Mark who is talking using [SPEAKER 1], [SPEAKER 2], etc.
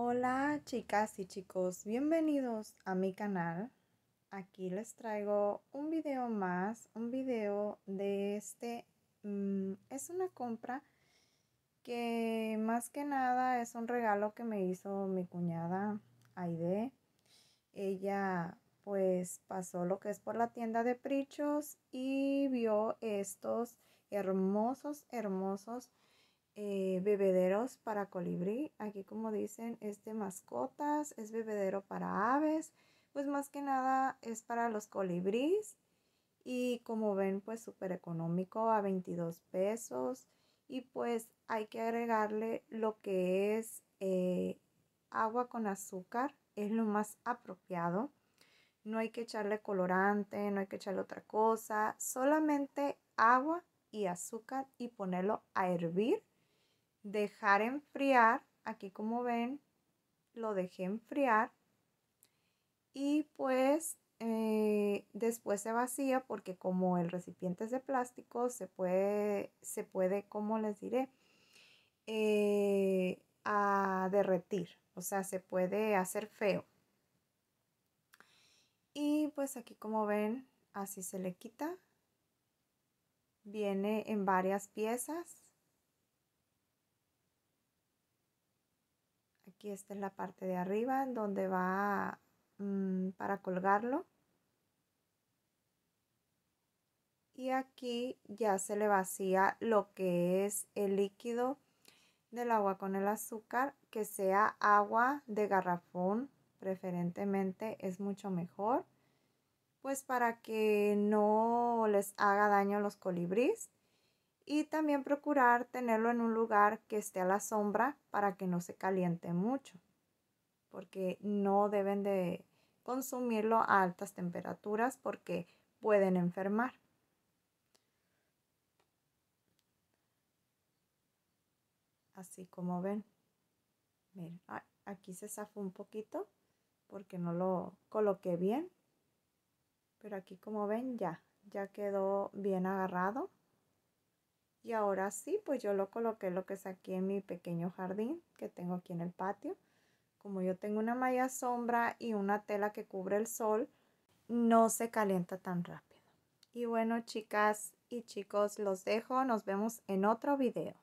[SPEAKER 1] Hola chicas y chicos, bienvenidos a mi canal. Aquí les traigo un video más, un video de este... Mm, es una compra que más que nada es un regalo que me hizo mi cuñada Aide. Ella pues pasó lo que es por la tienda de prichos y vio estos hermosos, hermosos eh, bebederos para colibrí. Aquí como dicen, es de mascotas, es bebedero para aves. Pues más que nada es para los colibríes. Y como ven, pues súper económico a 22 pesos. Y pues hay que agregarle lo que es eh, agua con azúcar. Es lo más apropiado no hay que echarle colorante, no hay que echarle otra cosa, solamente agua y azúcar y ponerlo a hervir dejar enfriar. Aquí como ven, lo dejé enfriar. Y pues eh, después se vacía porque como el recipiente es de plástico, se puede, se puede como les diré, eh, a derretir. O sea, se puede hacer feo. Y pues aquí como ven, así se le quita. Viene en varias piezas. Aquí esta es la parte de arriba donde va mm, para colgarlo. Y aquí ya se le vacía lo que es el líquido del agua con el azúcar, que sea agua de garrafón, preferentemente es mucho mejor, pues para que no les haga daño a los colibríes y también procurar tenerlo en un lugar que esté a la sombra para que no se caliente mucho, porque no deben de consumirlo a altas temperaturas porque pueden enfermar. Así como ven. Miren, aquí se zafó un poquito porque no lo coloqué bien. Pero aquí como ven ya, ya quedó bien agarrado. Y ahora sí, pues yo lo coloqué lo que saqué en mi pequeño jardín que tengo aquí en el patio. Como yo tengo una malla sombra y una tela que cubre el sol, no se calienta tan rápido. Y bueno, chicas y chicos, los dejo. Nos vemos en otro video.